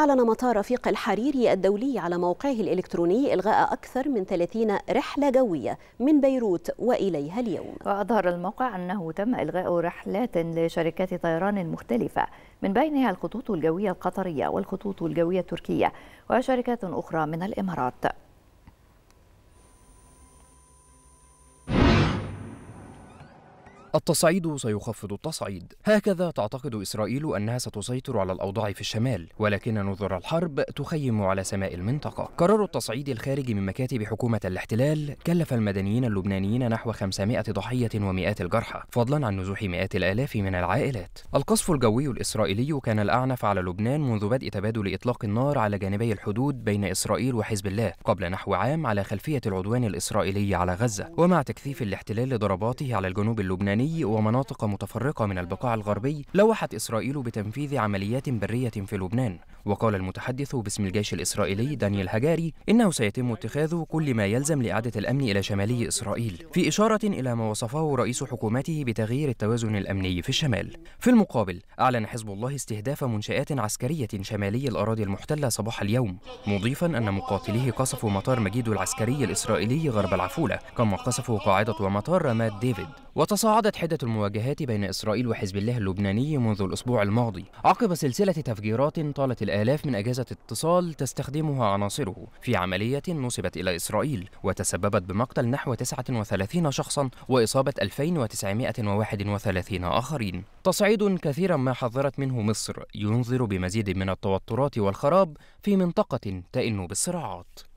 أعلن مطار رفيق الحريري الدولي على موقعه الإلكتروني إلغاء أكثر من 30 رحلة جوية من بيروت وإليها اليوم وأظهر الموقع أنه تم إلغاء رحلات لشركات طيران مختلفة من بينها الخطوط الجوية القطرية والخطوط الجوية التركية وشركات أخرى من الإمارات التصعيد سيخفض التصعيد هكذا تعتقد إسرائيل أنها ستسيطر على الأوضاع في الشمال ولكن نظر الحرب تخيم على سماء المنطقة قرار التصعيد الخارج من مكاتب حكومة الاحتلال كلف المدنيين اللبنانيين نحو 500 ضحية ومئات الجرحى فضلا عن نزوح مئات الآلاف من العائلات القصف الجوي الإسرائيلي كان الأعنف على لبنان منذ بدء تبادل إطلاق النار على جانبي الحدود بين إسرائيل وحزب الله قبل نحو عام على خلفية العدوان الإسرائيلي على غزة ومع تكثيف الاحتلال لضرباته على الجنوب اللبناني المدني ومناطق متفرقة من البقاع الغربي لوحت إسرائيل بتنفيذ عمليات برية في لبنان وقال المتحدث باسم الجيش الإسرائيلي دانيال هجاري إنه سيتم اتخاذ كل ما يلزم لإعادة الأمن إلى شمالي إسرائيل في إشارة إلى ما وصفه رئيس حكومته بتغيير التوازن الأمني في الشمال في المقابل أعلن حزب الله استهداف منشآت عسكرية شمالي الأراضي المحتلة صباح اليوم مضيفا أن مقاتليه قصفوا مطار مجيدو العسكري الإسرائيلي غرب العفولة كما قصفوا قاعدة ومطار رامات ديفيد وتصاعدت ازدادت حدة المواجهات بين إسرائيل وحزب الله اللبناني منذ الأسبوع الماضي عقب سلسلة تفجيرات طالت الآلاف من أجهزة اتصال تستخدمها عناصره في عملية نصبت إلى إسرائيل وتسببت بمقتل نحو 39 شخصا وإصابة 2931 آخرين تصعيد كثيرا ما حذرت منه مصر ينذر بمزيد من التوترات والخراب في منطقة تئن بالصراعات